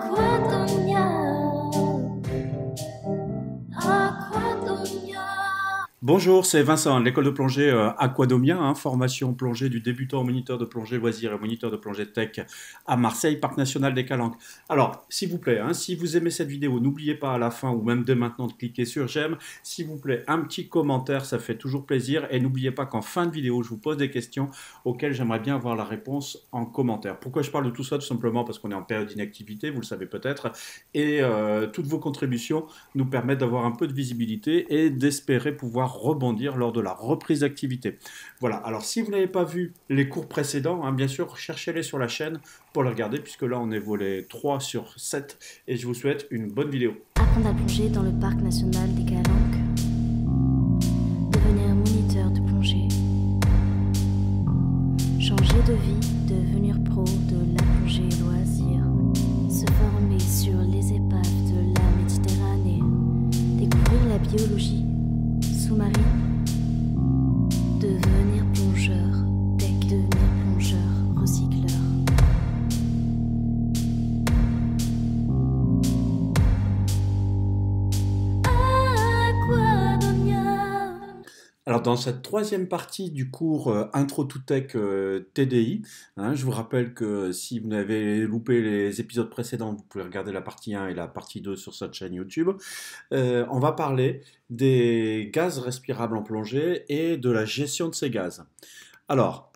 как в Bonjour, c'est Vincent, l'école de plongée euh, Aquadomien, hein, formation plongée du débutant au moniteur de plongée loisir et moniteur de plongée tech à Marseille, Parc national des Calanques. Alors, s'il vous plaît, hein, si vous aimez cette vidéo, n'oubliez pas à la fin ou même dès maintenant de cliquer sur j'aime. S'il vous plaît, un petit commentaire, ça fait toujours plaisir. Et n'oubliez pas qu'en fin de vidéo, je vous pose des questions auxquelles j'aimerais bien avoir la réponse en commentaire. Pourquoi je parle de tout ça Tout simplement parce qu'on est en période d'inactivité, vous le savez peut-être, et euh, toutes vos contributions nous permettent d'avoir un peu de visibilité et d'espérer pouvoir rebondir lors de la reprise d'activité. Voilà, alors si vous n'avez pas vu les cours précédents, hein, bien sûr, cherchez-les sur la chaîne pour les regarder, puisque là on est volé 3 sur 7, et je vous souhaite une bonne vidéo. Apprendre à plonger dans le parc national des Calanques, devenir moniteur de plongée, changer de vie, devenir pro de la plongée loisir, se former sur les épaves de la Méditerranée, découvrir la biologie sous-marine dans cette troisième partie du cours euh, Intro to Tech euh, TDI, hein, je vous rappelle que si vous n'avez loupé les épisodes précédents, vous pouvez regarder la partie 1 et la partie 2 sur cette chaîne YouTube. Euh, on va parler des gaz respirables en plongée et de la gestion de ces gaz. Alors,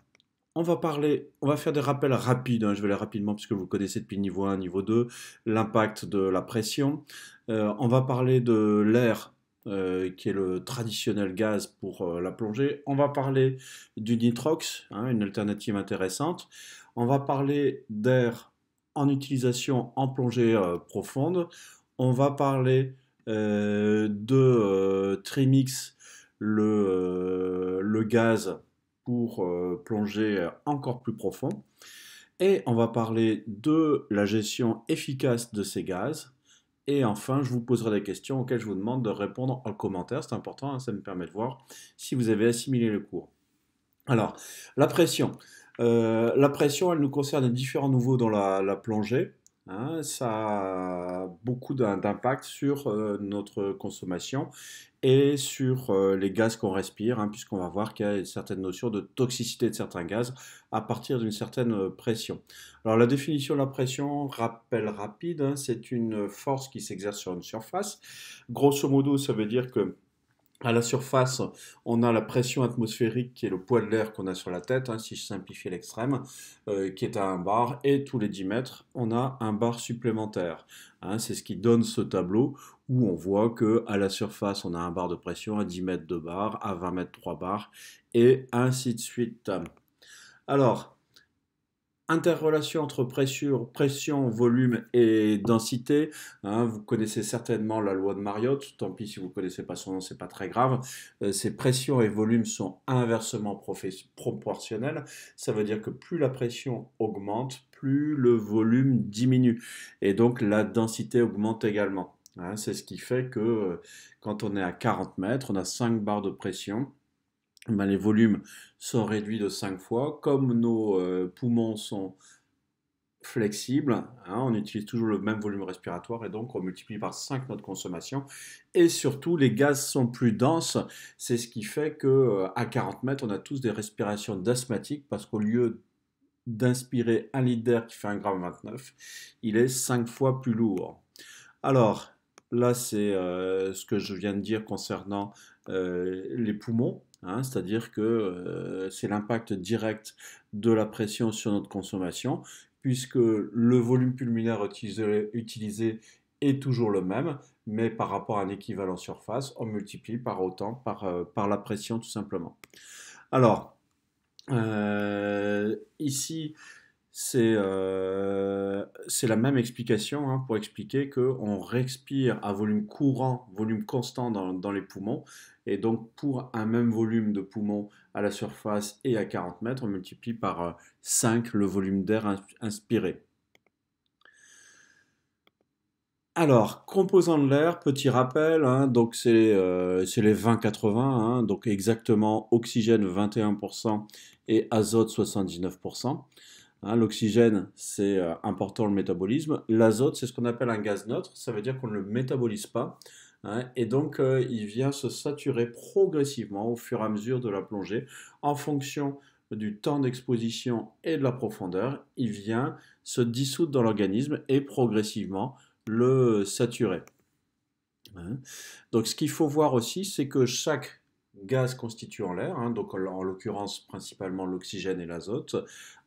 on va parler, on va faire des rappels rapides, hein, je vais les rapidement puisque vous connaissez depuis niveau 1, niveau 2, l'impact de la pression. on va parler de l'air euh, qui est le traditionnel gaz pour euh, la plongée. On va parler du nitrox, hein, une alternative intéressante. On va parler d'air en utilisation en plongée euh, profonde. On va parler de Trimix, le, le, gaz pour plonger encore plus profond. Et on va parler de la gestion efficace de ces gaz. Et enfin, je vous poserai des questions auxquelles je vous demande de répondre en commentaire. C'est important, hein, ça me permet de voir si vous avez assimilé le cours. Alors, la pression. Euh, la pression, elle nous concerne différents niveaux dans la plongée. Hein, ça a beaucoup d'impact sur euh, notre consommation et sur euh, les gaz qu'on respire, hein, puisqu'on va voir qu'il y a une certaine de toxicité de certains gaz à partir d'une certaine euh, pression. Alors la définition de la pression, rappel rapide, hein, c'est une force qui s'exerce sur une surface. Grosso modo, ça veut dire que à la surface, on a la pression atmosphérique qui est le poids de l'air qu'on a sur la tête, hein, si je simplifie l'extrême, euh, qui est à un bar, et tous les 10 mètres, on a un bar supplémentaire. Hein. c'est ce qui donne ce tableau où on voit que à la surface, on a un bar de pression, à 10 mètres de bar, à 20 mètres 3 bars, et ainsi de suite. Alors, interrelation entre pression, volume et densité. Hein, vous connaissez certainement la loi de Mariotte, tant pis si vous ne connaissez pas son nom, c'est pas très grave. Euh, ces pressions et volumes sont inversement proportionnels. Ça veut dire que plus la pression augmente, plus le volume diminue. Et donc la densité augmente également. Hein. c'est ce qui fait que euh, quand on est à 40 mètres, on a 5 barres de pression ben, les volumes sont réduits de 5 fois. Comme nos euh, poumons sont flexibles, hein, on utilise toujours le même volume respiratoire et donc on multiplie par 5 notre consommation. Et surtout, les gaz sont plus denses. C'est ce qui fait qu'à euh, 40 mètres, on a tous des respirations d'asthmatiques parce qu'au lieu d'inspirer un litre d'air qui fait 1,29 g, il est 5 fois plus lourd. Alors, là, c'est euh, ce que je viens de dire concernant les poumons. Hein, c'est-à-dire que euh, c'est l'impact direct de la pression sur notre consommation, puisque le volume pulmonaire utilisé, est toujours le même, mais par rapport à un équivalent surface, on multiplie par autant, par, euh, la pression tout simplement. Alors, euh, ici, c'est la même explication hein, pour expliquer qu'on respire à volume courant, volume constant dans les poumons, et donc, pour un même volume de poumon à la surface et à 40 mètres, on multiplie par 5 euh, le volume d'air inspiré. Alors, composant de l'air, petit rappel, hein, donc c'est euh, les 20-80, hein, donc exactement oxygène 21% et azote 79%. Hein, l'oxygène, c'est euh, important le métabolisme. L'azote, c'est ce qu'on appelle un gaz neutre, ça veut dire qu'on ne le métabolise pas. Hein. et donc, euh, il vient se saturer progressivement au fur et à mesure de la plongée. En fonction du temps d'exposition et de la profondeur, il vient se dissoudre dans l'organisme et progressivement le saturer. Hein. Donc, ce qu'il faut voir aussi, c'est que chaque gaz constituant l'air, hein, donc en l'occurrence principalement l'oxygène et l'azote,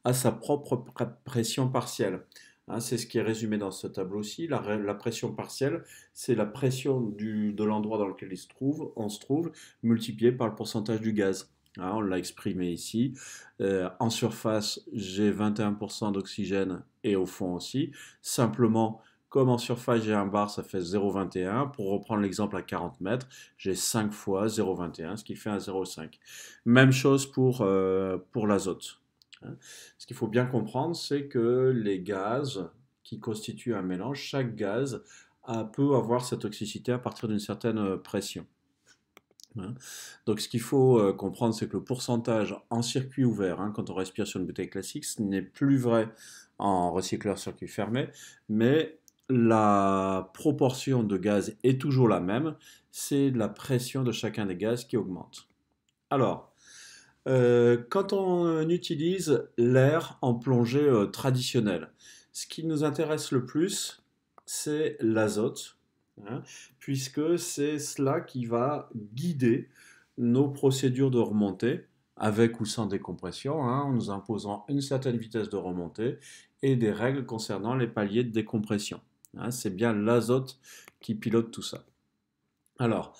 a sa propre pression partielle. Hein, c'est ce qui est résumé dans ce tableau aussi. La, pression partielle, c'est la pression de l'endroit dans lequel il se trouve, on se trouve, multipliée par le pourcentage du gaz. Hein, on l'a exprimé ici. Euh, en surface, j'ai 21% d'oxygène et au fond aussi. Simplement, comme en surface, j'ai un bar, ça fait 0,21. Pour reprendre l'exemple à 40 mètres, j'ai 5 fois 0,21, ce qui fait un 0,5. Même chose pour euh, l'azote. Hein. Ce qu'il faut bien comprendre, c'est que les gaz qui constituent un mélange, chaque gaz peut avoir sa toxicité à partir d'une certaine euh, pression. Hein. Donc ce qu'il faut euh, comprendre, c'est que le pourcentage en circuit ouvert, hein, quand on respire sur une bouteille classique, ce n'est plus vrai en recycleur circuit fermé, mais la proportion de gaz est toujours la même, c'est la pression de chacun des gaz qui augmente. Alors, euh, quand on utilise l'air en plongée euh, traditionnelle, ce qui nous intéresse le plus, c'est l'azote, hein, puisque c'est cela qui va guider nos procédures de remontée, avec ou sans décompression, hein, en nous imposant une certaine vitesse de remontée et des règles concernant les paliers de décompression. Hein. c'est bien l'azote qui pilote tout ça. Alors,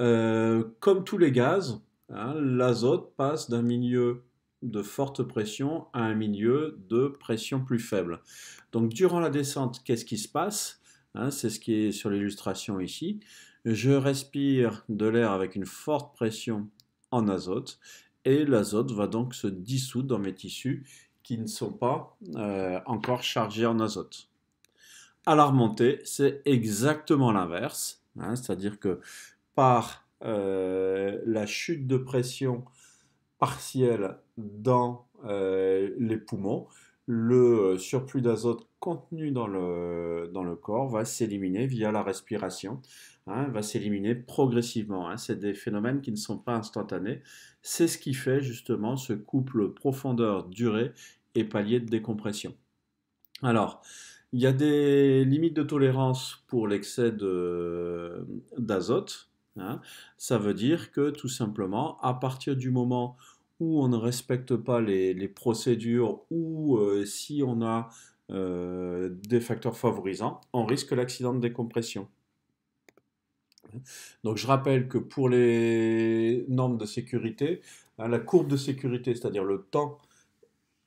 euh, comme tous les gaz, Hein, l'azote passe d'un milieu de forte pression à un milieu de pression plus faible. Donc durant la descente, qu'est-ce qui se passe hein, C'est ce qui est sur l'illustration ici. Je respire de l'air avec une forte pression en azote et l'azote va donc se dissoudre dans mes tissus qui ne sont pas euh, encore chargés en azote. À la remontée, c'est exactement l'inverse, hein, c'est-à-dire que par euh, la chute de pression partielle dans euh, les poumons, le euh, surplus d'azote contenu dans le, corps va s'éliminer via la respiration, hein, va s'éliminer progressivement. Hein. C'est des phénomènes qui ne sont pas instantanés. C'est ce qui fait justement ce couple profondeur-durée et palier de décompression. Alors, il y a des limites de tolérance pour l'excès d'azote Hein. Ça veut dire que tout simplement, à partir du moment où on ne respecte pas les, procédures ou euh, si on a euh, des facteurs favorisants, on risque l'accident de décompression. Donc je rappelle que pour les normes de sécurité, hein, la courbe de sécurité, c'est-à-dire le temps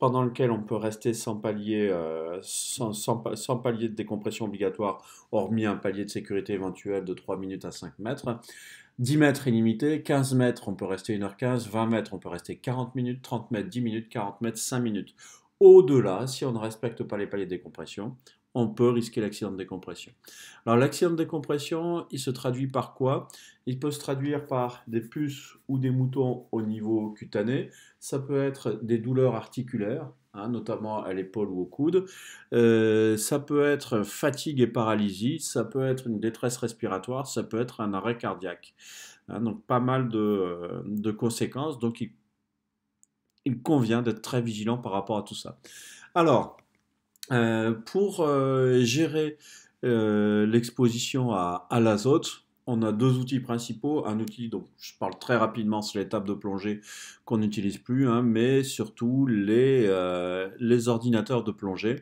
pendant lequel on peut rester sans palier, euh, sans, palier de décompression obligatoire, hormis un palier de sécurité éventuel de 3 minutes à 5 mètres. 10 mètres illimité, 15 mètres, on peut rester 1h15, 20 mètres, on peut rester 40 minutes, 30 mètres, 10 minutes, 40 mètres, 5 minutes. Au-delà, si on ne respecte pas les paliers de décompression, on peut risquer l'accident de décompression. Alors l'accident de décompression, il se traduit par quoi il peut se traduire par des puces ou des moutons au niveau cutané. Ça peut être des douleurs articulaires, hein, notamment à l'épaule ou au coude. Euh, ça peut être fatigue et paralysie. Ça peut être une détresse respiratoire. Ça peut être un arrêt cardiaque. Hein. donc pas mal de, euh, conséquences. Donc il, convient d'être très vigilant par rapport à tout ça. Alors, euh, pour gérer l'exposition à l'azote, on a deux outils principaux. Un outil dont je parle très rapidement, c'est l'étape de plongée qu'on n'utilise plus, hein, mais surtout euh, les, ordinateurs de plongée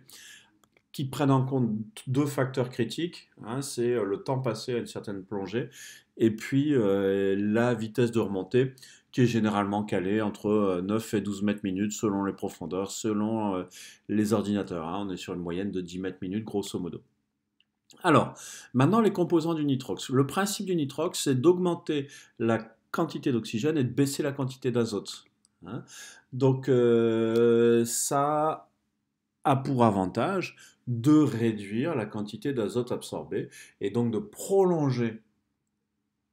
qui prennent en compte deux facteurs critiques. Hein, c'est euh, le temps passé à une certaine plongée et puis euh, la vitesse de remontée qui est généralement calée entre 9 et 12 mètres minutes selon les profondeurs, selon les ordinateurs. Hein. on est sur une moyenne de 10 mètres minutes grosso modo. Alors, maintenant les composants du nitrox. Le principe du nitrox, c'est d'augmenter la quantité d'oxygène et de baisser la quantité d'azote. Hein. Donc, euh, ça a pour avantage de réduire la quantité d'azote absorbée et donc de prolonger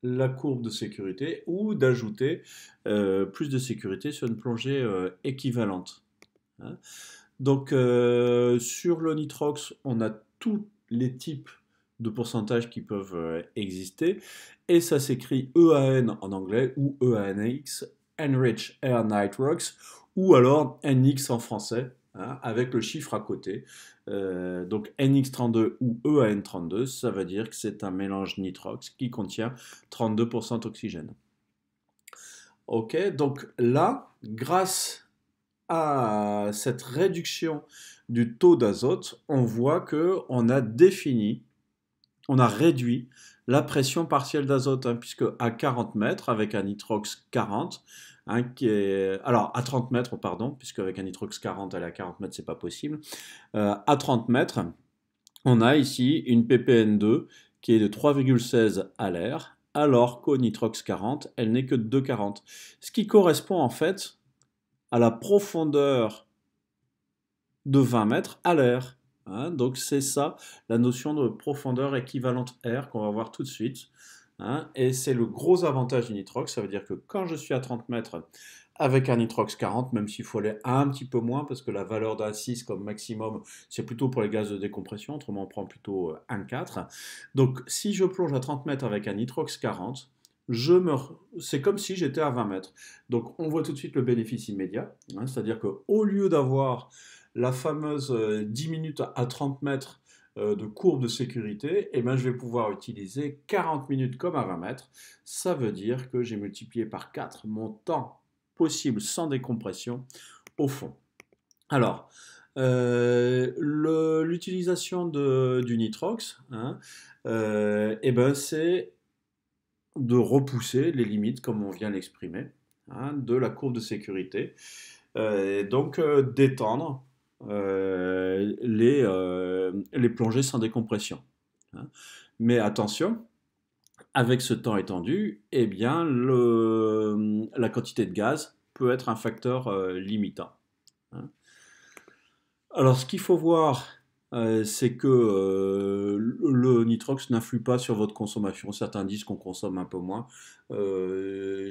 la courbe de sécurité ou d'ajouter euh, plus de sécurité sur une plongée euh, équivalente. Hein. donc sur le nitrox, on a tous les types de pourcentages qui peuvent euh, exister. Et ça s'écrit EAN en anglais ou EANX, Enrich Air Nitrox, ou alors NX en français, hein, avec le chiffre à côté. Euh, donc NX32 ou EAN32, ça veut dire que c'est un mélange nitrox qui contient 32% d'oxygène. Ok, donc là, grâce à cette réduction du taux d'azote, on voit que on a défini on a réduit la pression partielle d'azote, hein, puisque à 40 mètres, avec un nitrox 40, hein, qui est... alors à 30 mètres, pardon, puisque avec un nitrox 40, à à 40 mètres, c'est pas possible, euh, à 30 mètres, on a ici une ppn2 qui est de 3,16 à l'air, alors qu'au nitrox 40, elle n'est que de 2,40. Ce qui correspond en fait à la profondeur de 20 mètres à l'air. Hein. donc c'est ça la notion de profondeur équivalente R qu'on va voir tout de suite. Hein. et c'est le gros avantage du nitrox, ça veut dire que quand je suis à 30 mètres avec un nitrox 40, même s'il faut aller un petit peu moins, parce que la valeur d'un 6 comme maximum, c'est plutôt pour les gaz de décompression, autrement on prend plutôt euh, un 4. Donc si je plonge à 30 mètres avec un nitrox 40, je me... c'est comme si j'étais à 20 mètres. Donc on voit tout de suite le bénéfice immédiat, hein. c'est-à-dire qu'au lieu d'avoir la fameuse 10 euh, minutes à 30 mètres euh, de courbe de sécurité, et eh ben je vais pouvoir utiliser 40 minutes comme à 20 mètres. Ça veut dire que j'ai multiplié par 4 mon temps possible sans décompression au fond. Alors, euh, l'utilisation du nitrox, et hein, eh ben c'est de repousser les limites, comme on vient l'exprimer, hein, de la courbe de sécurité. Euh, donc détendre euh, euh, les, plongées sans décompression. Hein. Mais attention, avec ce temps étendu, et eh bien, la quantité de gaz peut être un facteur euh, limitant. Hein. Alors, ce qu'il faut voir, c'est que le nitrox n'influe pas sur votre consommation. Certains disent qu'on consomme un peu moins. je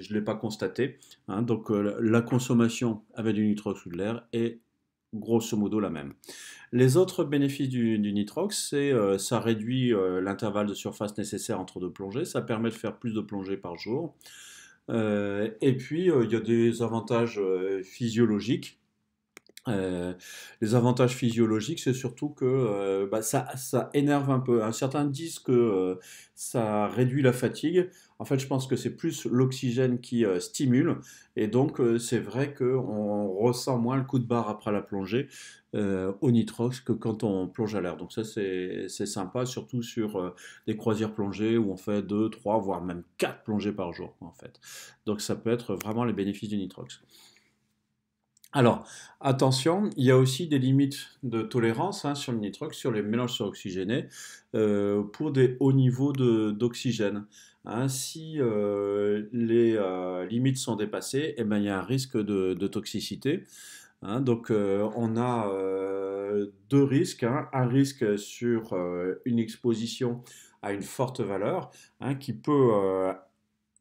ne l'ai pas constaté. Hein. donc la consommation avec du nitrox ou de l'air est grosso modo la même. Les autres bénéfices du, nitrox, c'est euh, ça réduit euh, l'intervalle de surface nécessaire entre deux plongées, ça permet de faire plus de plongées par jour. Euh, et puis, il y a des avantages physiologiques euh, les avantages physiologiques, c'est surtout que euh, bah, ça, énerve un peu. Un Certains disent que euh, ça réduit la fatigue. En fait, je pense que c'est plus l'oxygène qui stimule. Et donc, c'est vrai qu'on ressent moins le coup de barre après la plongée au nitrox que quand on plonge à l'air. Donc ça, c'est sympa, surtout sur des croisières plongées où on fait 2, 3, voire même 4 plongées par jour, en fait. Donc ça peut être vraiment les bénéfices du nitrox. Alors, attention, il y a aussi des limites de tolérance hein, sur le nitrox, sur les mélanges suroxygénés, euh, pour des hauts niveaux d'oxygène. Hein, si euh, les euh, limites sont dépassées, eh ben, il y a un risque de, toxicité. Hein, donc on a deux risques, un risque sur une exposition à une forte valeur qui peut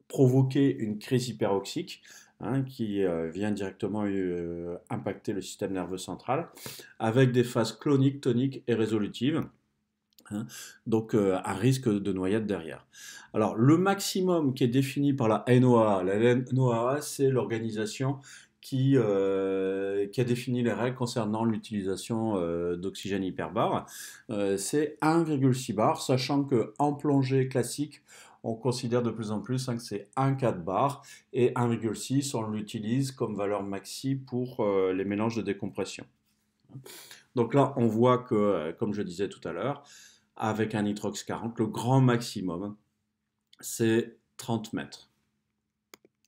provoquer une crise hyperoxique Hein, qui euh, vient directement euh, impacter le système nerveux central, avec des phases cloniques, toniques et résolutives. Hein. donc à euh, un risque de noyade derrière. Alors le maximum qui est défini par la NOAA, la NOAA c'est l'organisation qui, a défini les règles concernant l'utilisation d'oxygène hyperbare, c'est 1,6 bar, sachant que en plongée classique, on considère de plus en plus hein, que c'est 1,4 bar et 1,6, on l'utilise comme valeur maxi pour euh, les mélanges de décompression. Donc là, on voit que, euh, comme je disais tout à l'heure, avec un nitrox 40, le grand maximum, c'est 30 mètres.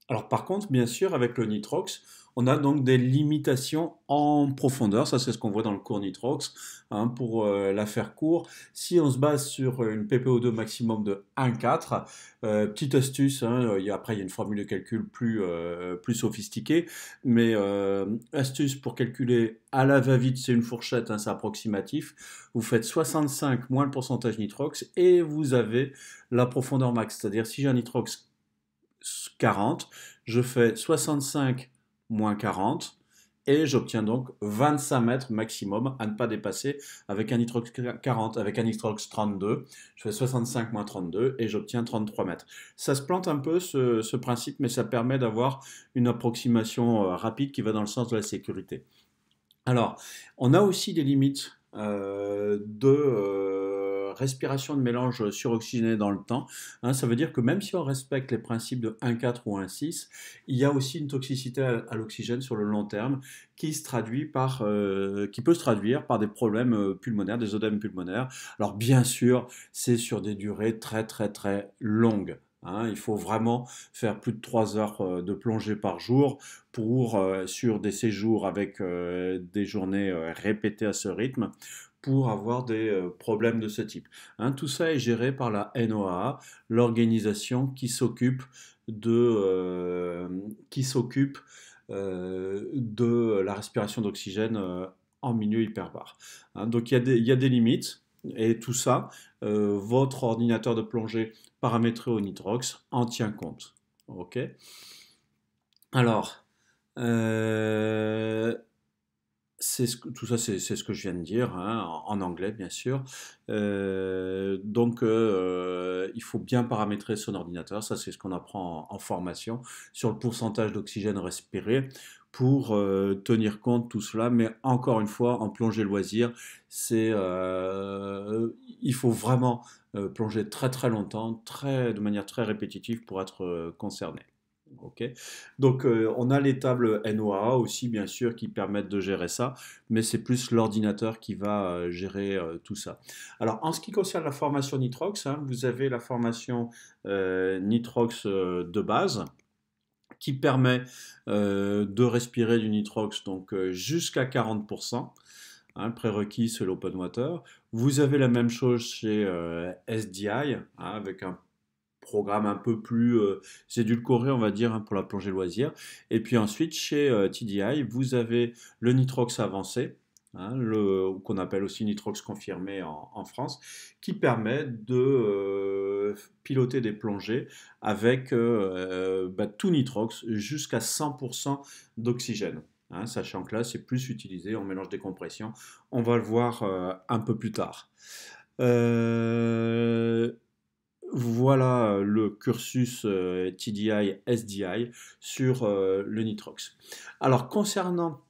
Alors par contre, bien sûr, avec le nitrox, on a donc des limitations en profondeur, ça c'est ce qu'on voit dans le cours nitrox. Hein, pour euh, la faire court, si on se base sur euh, une PPO2 maximum de 1,4, euh, petite astuce, hein, après il y a une formule de calcul plus, plus sophistiquée, mais astuce pour calculer à la va-vite, c'est une fourchette, hein, c'est approximatif, vous faites 65 moins le pourcentage nitrox et vous avez la profondeur max, c'est-à-dire si j'ai un nitrox 40, je fais 65 moins 40 et j'obtiens donc 25 mètres maximum à ne pas dépasser avec un nitrox 40, avec un nitrox 32. Je fais 65 moins 32 et j'obtiens 33 mètres. Ça se plante un peu ce, principe, mais ça permet d'avoir une approximation euh, rapide qui va dans le sens de la sécurité. Alors, on a aussi des limites euh, de... Euh, respiration de mélange suroxygéné dans le temps. Hein, ça veut dire que même si on respecte les principes de 1,4 ou 1,6, il y a aussi une toxicité à, l'oxygène sur le long terme qui, se traduit par, euh, qui peut se traduire par des problèmes euh, pulmonaires, des odèmes pulmonaires. Alors bien sûr, c'est sur des durées très très très longues. Hein. il faut vraiment faire plus de 3 heures euh, de plongée par jour pour, sur des séjours avec des journées répétées à ce rythme, pour avoir des euh, problèmes de ce type. Hein. tout ça est géré par la NOAA, l'organisation qui s'occupe de, euh, qui s'occupe, euh, de la respiration d'oxygène en milieu hyperbare. Hein. donc il y, y, a des limites. Et tout ça, votre ordinateur de plongée paramétré au nitrox en tient compte. OK Alors, c'est tout ça, c'est ce que je viens de dire, hein, en, anglais bien sûr. Euh, donc, euh, il faut bien paramétrer son ordinateur, ça c'est ce qu'on apprend en, formation, sur le pourcentage d'oxygène respiré pour euh, tenir compte de tout cela. Mais encore une fois, en plongée loisir, c'est, il faut vraiment plonger très très longtemps, très, de manière très répétitive pour être concerné. Donc euh, on a les tables NOAA aussi bien sûr qui permettent de gérer ça, mais c'est plus l'ordinateur qui va euh, gérer euh, tout ça. Alors en ce qui concerne la formation Nitrox, hein, vous avez la formation Nitrox de base qui permet de respirer du nitrox donc jusqu'à 40%. Hein, prérequis c'est l'open water. Vous avez la même chose chez SDI hein, avec un programme un peu plus euh, édulcoré, on va dire, hein, pour la plongée loisir. Et puis ensuite, chez euh, TDI, vous avez le nitrox avancé, hein, qu'on appelle aussi nitrox confirmé en, France, qui permet de euh, piloter des plongées avec euh, bah, tout nitrox jusqu'à 100% d'oxygène. Hein, sachant que là, c'est plus utilisé en mélange des compressions. On va le voir un peu plus tard. Euh, voilà euh, le cursus euh, TDI-SDI sur euh, le Nitrox. Alors concernant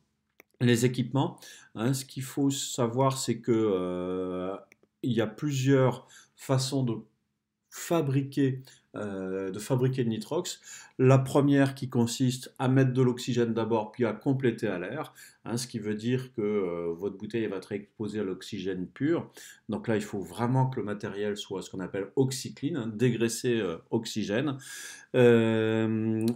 les équipements, hein, ce qu'il faut savoir c'est que il y a plusieurs façons de fabriquer euh, de fabriquer le nitrox. La première qui consiste à mettre de l'oxygène d'abord, puis à compléter à l'air, hein, ce qui veut dire que euh, votre bouteille va être exposée à l'oxygène pur. Donc là, il faut vraiment que le matériel soit ce qu'on appelle oxycline, hein, dégraisser dégraissé euh, oxygène.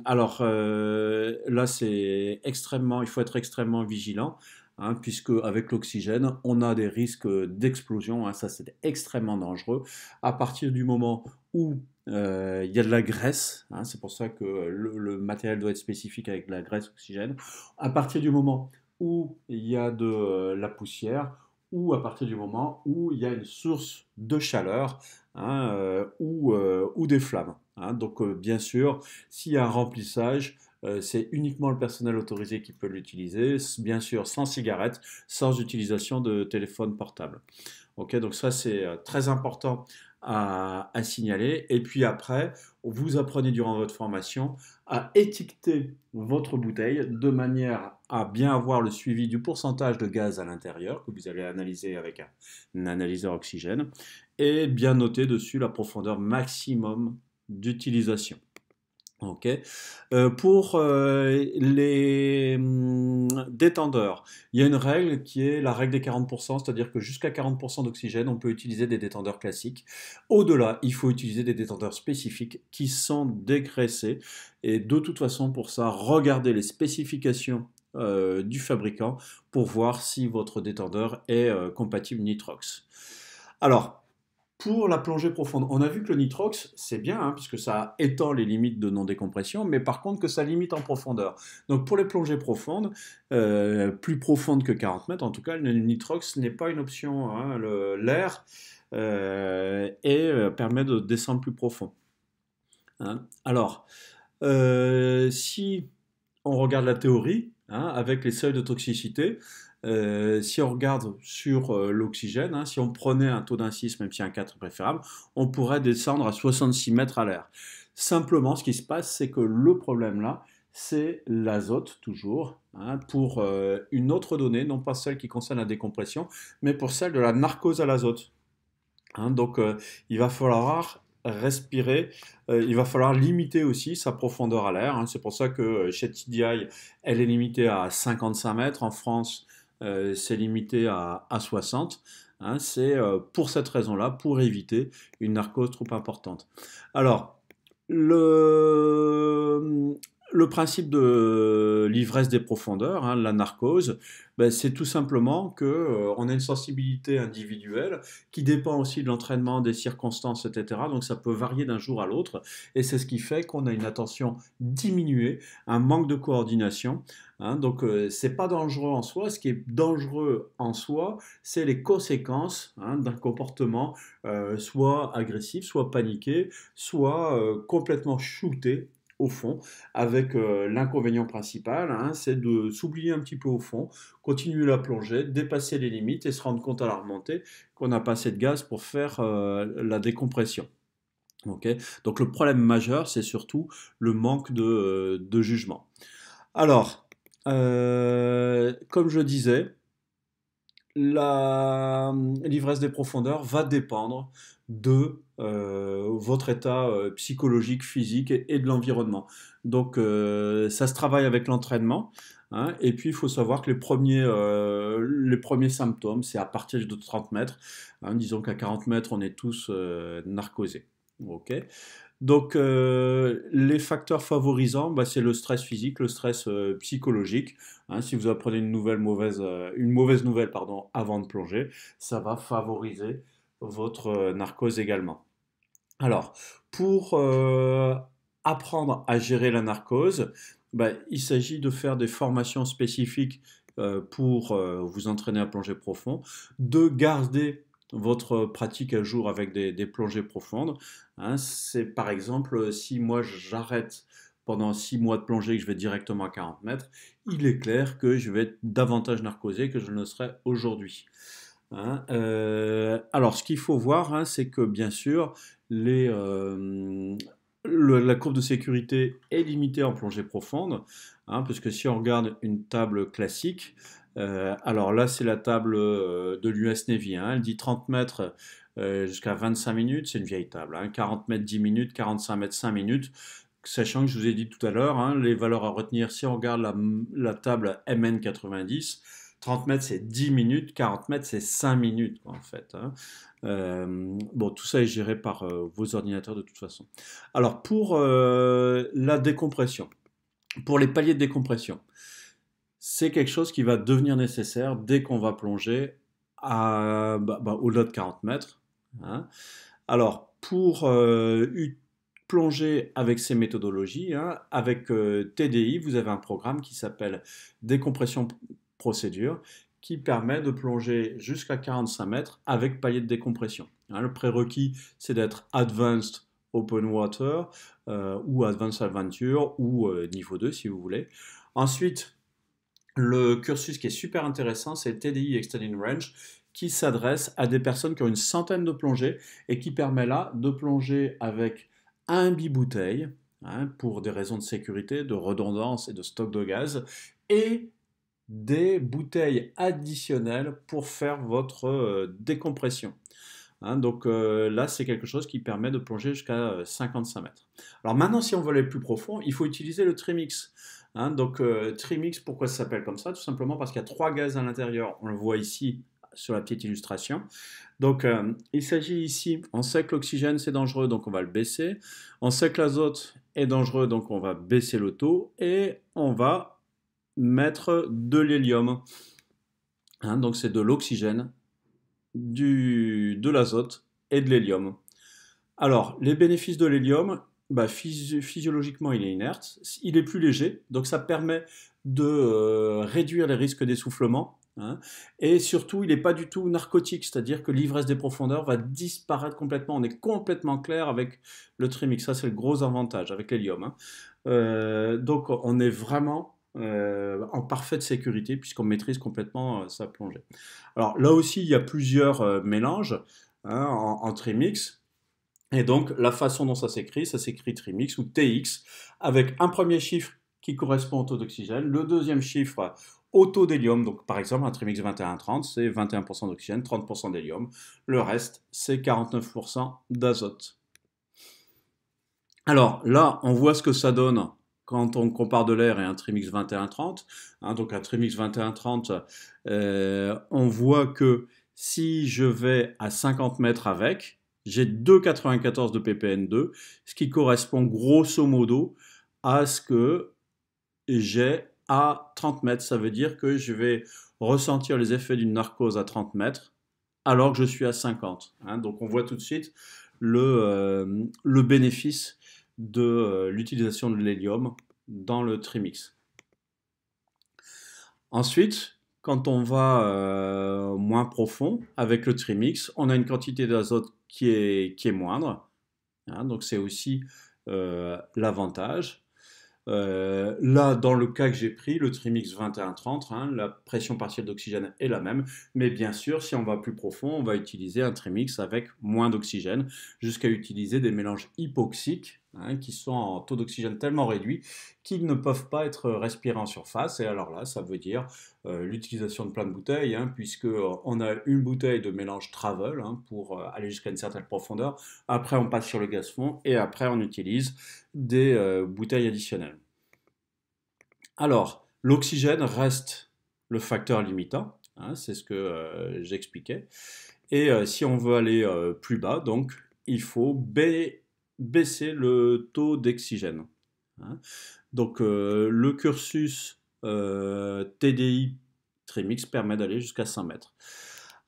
alors là, c'est extrêmement, il faut être extrêmement vigilant. Hein, puisque avec l'oxygène, on a des risques d'explosion, ça c'est extrêmement dangereux. À partir du moment où euh, il y a de la graisse, hein, c'est pour ça que le, matériel doit être spécifique avec de la graisse oxygène. À partir du moment où il y a de euh, la poussière, ou à partir du moment où il y a une source de chaleur hein, euh, ou, ou, des flammes. Hein. Donc bien sûr, s'il y a un remplissage, c'est uniquement le personnel autorisé qui peut l'utiliser, bien sûr sans cigarette, sans utilisation de téléphone portable. Ok, donc ça c'est très important à, signaler. Et puis après, vous apprenez durant votre formation à étiqueter votre bouteille de manière à bien avoir le suivi du pourcentage de gaz à l'intérieur que vous allez analyser avec un analyseur oxygène et bien noter dessus la profondeur maximum d'utilisation. Ok. Euh, pour euh, les hum, détendeurs, il y a une règle qui est la règle des 40%, c'est-à-dire que jusqu'à 40% d'oxygène, on peut utiliser des détendeurs classiques. Au-delà, il faut utiliser des détendeurs spécifiques qui sont dégraissés. Et de toute façon, pour ça, regardez les spécifications euh, du fabricant pour voir si votre détendeur est compatible nitrox. Alors, pour la plongée profonde. On a vu que le nitrox, c'est bien, hein, puisque ça étend les limites de non-décompression, mais par contre que ça limite en profondeur. Donc pour les plongées profondes, euh, plus profondes que 40 mètres, en tout cas, le nitrox n'est pas une option. Hein, l'air euh, euh, permet de descendre plus profond. Hein. Alors, si on regarde la théorie, avec les seuils de toxicité, euh, si on regarde sur euh, l'oxygène, hein, si on prenait un taux d'un 6, même si un 4 est préférable, on pourrait descendre à 66 mètres à l'air. Simplement, ce qui se passe, c'est que le problème là, c'est l'azote toujours, hein, pour euh, une autre donnée, non pas celle qui concerne la décompression, mais pour celle de la narcose à l'azote. Hein, donc il va falloir respirer. il va falloir limiter aussi sa profondeur à l'air. C'est pour ça que chez TDI, elle est limitée à 55 mètres. En France, euh, c'est limité à, 60. Hein, c'est euh, pour cette raison-là, pour éviter une narcose trop importante. Alors, le, le principe de l'ivresse des profondeurs, hein, la narcose, ben, c'est tout simplement que euh, a une sensibilité individuelle qui dépend aussi de l'entraînement, des circonstances, etc. Donc ça peut varier d'un jour à l'autre, et c'est ce qui fait qu'on a une attention diminuée, un manque de coordination. Hein. donc ce euh, c'est pas dangereux en soi. Ce qui est dangereux en soi, c'est les conséquences hein, d'un comportement euh, soit agressif, soit paniqué, soit complètement shooté au fond, avec euh, l'inconvénient principal, hein, c'est de s'oublier un petit peu au fond, continuer la plongée, dépasser les limites et se rendre compte à la remontée qu'on n'a pas assez de gaz pour faire euh, la décompression. Donc le problème majeur, c'est surtout le manque de, euh, jugement. Alors, comme je disais, la hum, l'ivresse des profondeurs va dépendre de euh, votre état euh, psychologique, physique et, de l'environnement. Donc euh, ça se travaille avec l'entraînement. Hein, et puis il faut savoir que les premiers, les symptômes, c'est à partir de 30 mètres. Hein, disons qu'à 40 mètres, on est tous narcosés. Donc les facteurs favorisants, bah, c'est le stress physique, le stress psychologique. Hein. si vous apprenez une, nouvelle mauvaise, une mauvaise nouvelle avant de plonger, ça va favoriser votre euh, narcose également. Alors, pour euh, apprendre à gérer la narcose, bah, il s'agit de faire des formations spécifiques euh, pour vous entraîner à plonger profond, de garder votre pratique à jour avec des, plongées profondes. Hein. C'est par exemple si moi j'arrête pendant 6 mois de plongée et que je vais directement à 40 mètres, il est clair que je vais être davantage narcosé que je ne serai serais aujourd'hui. Hein. Euh, alors, ce qu'il faut voir, hein, c'est que bien sûr, les, euh, la courbe de sécurité est limitée en plongée profonde, hein, puisque si on regarde une table classique, euh, alors là, c'est la table de l'US Navy. elle dit 30 mètres jusqu'à 25 minutes, c'est une vieille table. 40 mètres 10 minutes, 45 mètres 5 minutes sachant que je vous ai dit tout à l'heure, les valeurs à retenir, si on regarde la, la table MN90, 30 mètres, c'est 10 minutes. 40 mètres, c'est 5 minutes, en fait. Hein. Euh, bon, tout ça est géré par euh, vos ordinateurs de toute façon. Alors, pour euh, la décompression, pour les paliers de décompression, c'est quelque chose qui va devenir nécessaire dès qu'on va plonger à, bah, bah, au-delà de 40 mètres. Hein. Alors, pour plonger avec ces méthodologies, hein, avec TDI, vous avez un programme qui s'appelle Décompression procédure qui permet de plonger jusqu'à 45 mètres avec palier de décompression. Hein, le prérequis, c'est d'être advanced open water euh, ou advanced adventure ou euh, niveau 2 si vous voulez. Ensuite, le cursus qui est super intéressant, c'est TDI Extended Range qui s'adresse à des personnes qui ont une centaine de plongées et qui permet là de plonger avec un bibouteille hein, pour des raisons de sécurité, de redondance et de stock de gaz et des bouteilles additionnelles pour faire votre euh, décompression. Hein, donc euh, là, c'est quelque chose qui permet de plonger jusqu'à 55 euh, mètres. Alors maintenant, si on veut aller plus profond, il faut utiliser le Trimix. Hein, donc Trimix, pourquoi ça s'appelle comme ça Tout simplement parce qu'il y a trois gaz à l'intérieur. On le voit ici sur la petite illustration. Donc, il s'agit ici, on sait que l'oxygène c'est dangereux, donc on va le baisser. On sait que l'azote est dangereux, donc on va baisser le taux. Et on va mettre de l'hélium. Hein, donc c'est de l'oxygène, de l'azote et de l'hélium. Alors, les bénéfices de l'hélium, bah, physiologiquement, il est inerte, il est plus léger, donc ça permet de euh, réduire les risques d'essoufflement. Hein, et surtout, il n'est pas du tout narcotique, c'est-à-dire que l'ivresse des profondeurs va disparaître complètement. On est complètement clair avec le trimix, ça c'est le gros avantage avec l'hélium. Hein. Euh, donc, on est vraiment euh, en parfaite sécurité puisqu'on maîtrise complètement euh, sa plongée. Alors là aussi, il y a plusieurs euh, mélanges hein, en, en trimix. Et donc, la façon dont ça s'écrit, ça s'écrit trimix ou TX, avec un premier chiffre qui correspond au taux d'oxygène, le deuxième chiffre au taux d'hélium. Donc, par exemple, un trimix 21-30, c'est 21% d'oxygène, 30% d'hélium. Le reste, c'est 49% d'azote. Alors là, on voit ce que ça donne quand on compare de l'air et un Trimix 2130, hein, donc un Trimix 2130, euh, on voit que si je vais à 50 mètres avec, j'ai 2,94 de ppn2, ce qui correspond grosso modo à ce que j'ai à 30 mètres. Ça veut dire que je vais ressentir les effets d'une narcose à 30 mètres alors que je suis à 50. Hein. donc on voit tout de suite le euh, bénéfice de euh, l'utilisation de l'hélium dans le trimix. Ensuite, quand on va euh, moins profond avec le trimix, on a une quantité d'azote qui est, moindre. Hein, donc c'est aussi euh, l'avantage. là, dans le cas que j'ai pris, le trimix 2130, hein, la pression partielle d'oxygène est la même, mais bien sûr, si on va plus profond, on va utiliser un trimix avec moins d'oxygène, jusqu'à utiliser des mélanges hypoxiques Hein, qui sont en taux d'oxygène tellement réduit qu'ils ne peuvent pas être respirés en surface. Et alors là, ça veut dire euh, l'utilisation de plein de bouteilles, hein, puisque euh, on a une bouteille de mélange travel hein, pour euh, aller jusqu'à une certaine profondeur. Après, on passe sur le gaz fond et après, on utilise des bouteilles additionnelles. Alors, l'oxygène reste le facteur limitant, hein, c'est ce que j'expliquais. Et si on veut aller plus bas, donc il faut B baisser le taux d'oxygène. Hein. Donc euh, le cursus euh, TDI Trimix permet d'aller jusqu'à 100 mètres.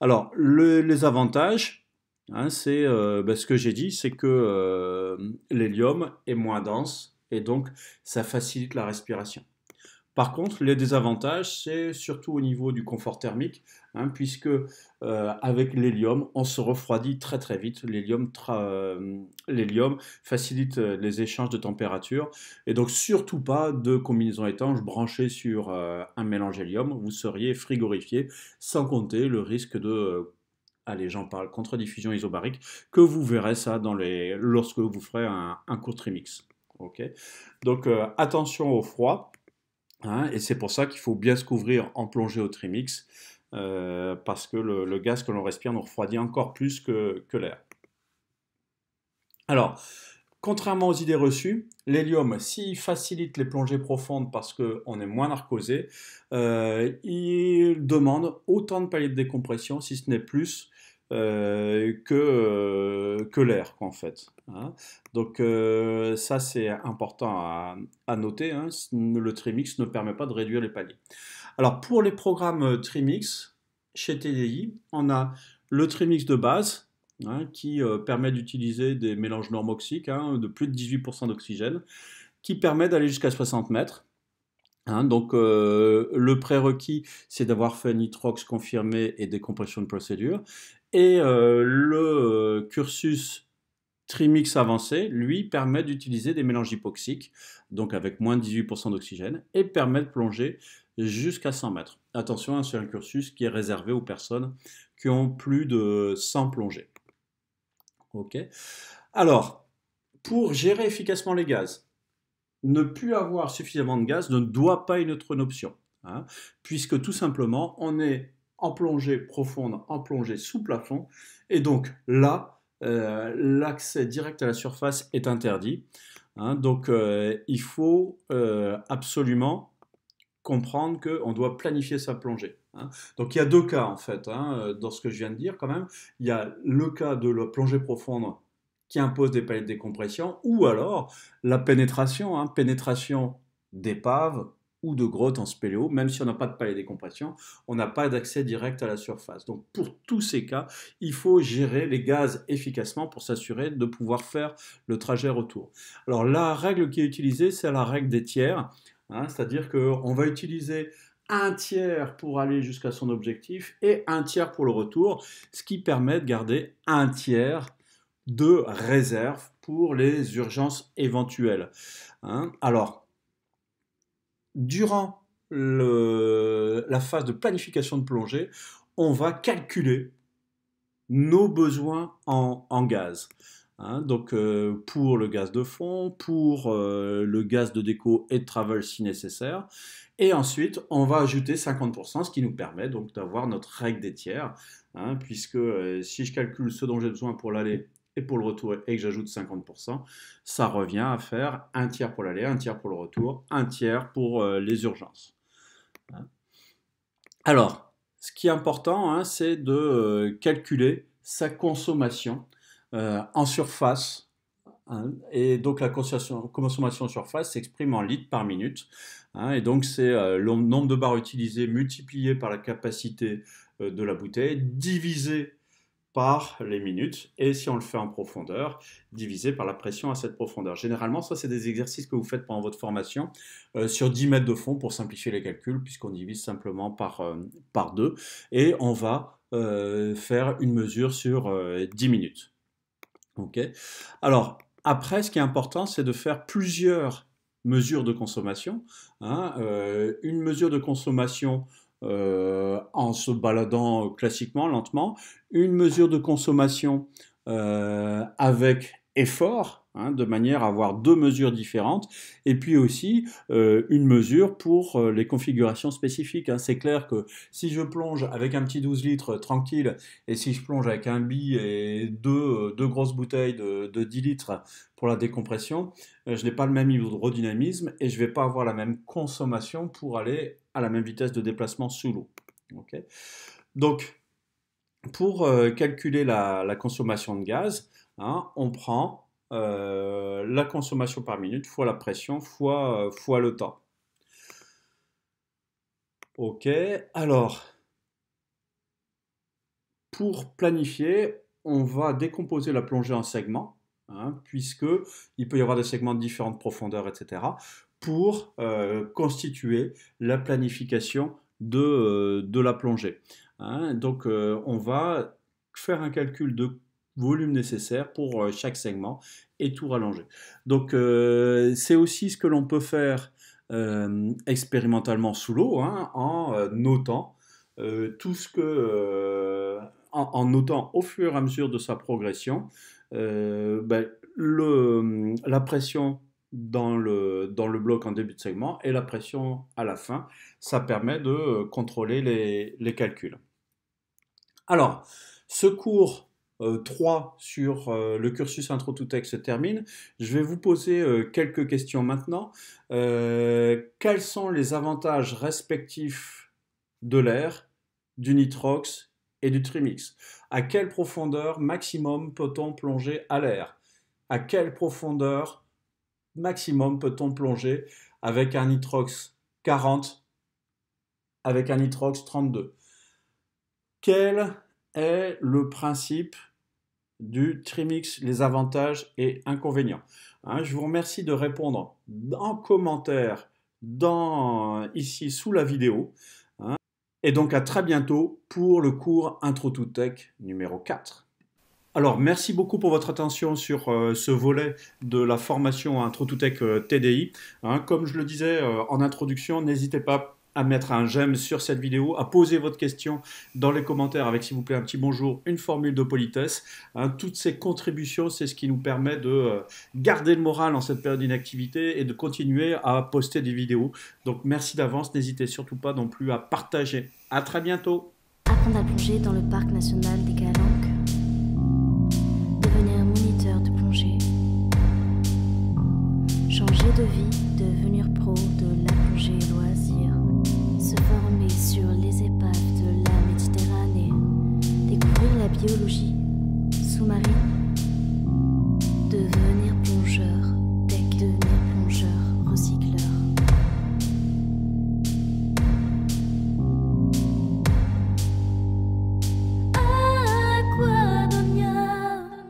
Alors les avantages, hein, c'est euh, ben, ce que j'ai dit, c'est que l'hélium est moins dense et donc ça facilite la respiration. Par contre, les désavantages, c'est surtout au niveau du confort thermique, hein, puisque euh, avec l'hélium, on se refroidit très très vite. L'hélium, euh, facilite euh, les échanges de température. Et donc, surtout pas de combinaison étanche branchée sur un mélange hélium. Vous seriez frigorifié, sans compter le risque de allez, j'en parle, contre-diffusion isobarique, que vous verrez ça dans les, lorsque vous ferez un, court trimix. Donc attention au froid. Hein, et c'est pour ça qu'il faut bien se couvrir en plongée au trimix, euh, parce que le, gaz que l'on respire nous refroidit encore plus que, l'air. Alors, contrairement aux idées reçues, l'hélium, s'il facilite les plongées profondes parce qu'on est moins narcosé, euh, il demande autant de paliers de décompression, si ce n'est plus, euh, que, euh, que l'air, en fait. Hein. Donc euh, ça, c'est important à, noter. Hein. Le Trimix ne permet pas de réduire les paliers. Alors pour les programmes Trimix, chez TDI, on a le Trimix de base, hein, qui permet d'utiliser des mélanges normoxiques de plus de 18% d'oxygène, qui permet d'aller jusqu'à 60 mètres. donc le prérequis, c'est d'avoir fait nitrox confirmé et des compressions de procédure. Et euh, le euh, cursus Trimix avancé, lui, permet d'utiliser des mélanges hypoxiques, donc avec moins de 18% d'oxygène, et permet de plonger jusqu'à 100 mètres. Attention, c'est hein, un cursus qui est réservé aux personnes qui ont plus de 100 plongées. Ok. Alors, pour gérer efficacement les gaz, ne plus avoir suffisamment de gaz ne doit pas être une option, hein, puisque tout simplement, on est en plongée profonde, en plongée sous plafond. Et donc là, euh, l'accès direct à la surface est interdit. Hein. donc euh, il faut euh, absolument comprendre qu'on doit planifier sa plongée. Hein. Donc il y a deux cas en fait hein, dans ce que je viens de dire quand même. Il y a le cas de la plongée profonde qui impose des palettes de décompression ou alors la pénétration, pénétration d'épave, ou de grottes en spéléo, même si on n'a pas de palais de compression, on n'a pas d'accès direct à la surface. Donc pour tous ces cas, il faut gérer les gaz efficacement pour s'assurer de pouvoir faire le trajet retour. Alors la règle qui est utilisée, c'est la règle des tiers, hein, c'est-à-dire qu'on va utiliser un tiers pour aller jusqu'à son objectif et un tiers pour le retour, ce qui permet de garder un tiers de réserve pour les urgences éventuelles. Hein. Alors, durant la phase de planification de plongée, on va calculer nos besoins en, gaz. Hein. donc euh, pour le gaz de fond, pour euh, le gaz de déco et de travel si nécessaire. Et ensuite, on va ajouter 50%, ce qui nous permet donc d'avoir notre règle des tiers, hein, puisque euh, si je calcule ce dont j'ai besoin pour l'aller et pour le retour et que j'ajoute 50%, ça revient à faire un tiers pour l'aller, un tiers pour le retour, un tiers pour euh, les urgences. Hein. Alors, ce qui est important, hein, c'est de euh, calculer sa consommation euh, en surface. Hein. et donc la consommation, en surface s'exprime en litres par minute. et donc c'est le nombre de barres utilisées multiplié par la capacité de la bouteille, divisé par les minutes, et si on le fait en profondeur, divisé par la pression à cette profondeur. Généralement, ça, c'est des exercices que vous faites pendant votre formation euh, sur 10 mètres de fond pour simplifier les calculs, puisqu'on divise simplement par, euh, par 2, et on va euh, faire une mesure sur 10 minutes. Ok. Alors, après, ce qui est important, c'est de faire plusieurs mesures de consommation. Hein, une mesure de consommation euh, en se baladant classiquement, lentement, une mesure de consommation euh, avec effort, hein, de manière à avoir deux mesures différentes, et puis aussi euh, une mesure pour les configurations spécifiques. Hein. C'est clair que si je plonge avec un petit 12 litres tranquille, et si je plonge avec un billet et deux, grosses bouteilles de, de 10 litres pour la décompression, je n'ai pas le même hydrodynamisme et je ne vais pas avoir la même consommation pour aller à la même vitesse de déplacement sous l'eau. Donc, pour euh, calculer la, consommation de gaz, hein, on prend euh, la consommation par minute fois la pression euh, fois, le temps. Ok, alors, pour planifier, on va décomposer la plongée en segments, hein, puisque il peut y avoir des segments de différentes profondeurs, etc pour euh, constituer la planification de, euh, la plongée. Hein. donc euh, on va faire un calcul de volume nécessaire pour chaque segment et tout rallonger. Donc c'est aussi ce que l'on peut faire expérimentalement sous l'eau hein, en notant tout ce que en, notant au fur et à mesure de sa progression ben, la pression dans le, dans bloc en début de segment et la pression à la fin. Ça permet de euh, contrôler les, calculs. Alors, ce cours 3 euh, sur euh, le cursus intro to tech se termine. Je vais vous poser quelques questions maintenant. quels sont les avantages respectifs de l'air, du nitrox et du trimix À quelle profondeur maximum peut-on plonger à l'air À quelle profondeur maximum peut-on plonger avec un nitrox 40, avec un nitrox 32 Quel est le principe du trimix, les avantages et inconvénients hein, Je vous remercie de répondre en commentaire ici sous la vidéo. Hein. et donc à très bientôt pour le cours Intro to Tech numéro 4. Alors, merci beaucoup pour votre attention sur euh, ce volet de la formation à Tech euh, TDI. Hein, comme je le disais euh, en introduction, n'hésitez pas à mettre un j'aime sur cette vidéo, à poser votre question dans les commentaires avec s'il vous plaît un petit bonjour, une formule de politesse. Hein, toutes ces contributions, c'est ce qui nous permet de garder le moral en cette période d'inactivité et de continuer à poster des vidéos. Donc merci d'avance, n'hésitez surtout pas non plus à partager. À très bientôt. dans le parc national des de vie, devenir pro de la plongée loisir, se former sur les épaves de la Méditerranée, découvrir la biologie sous-marine.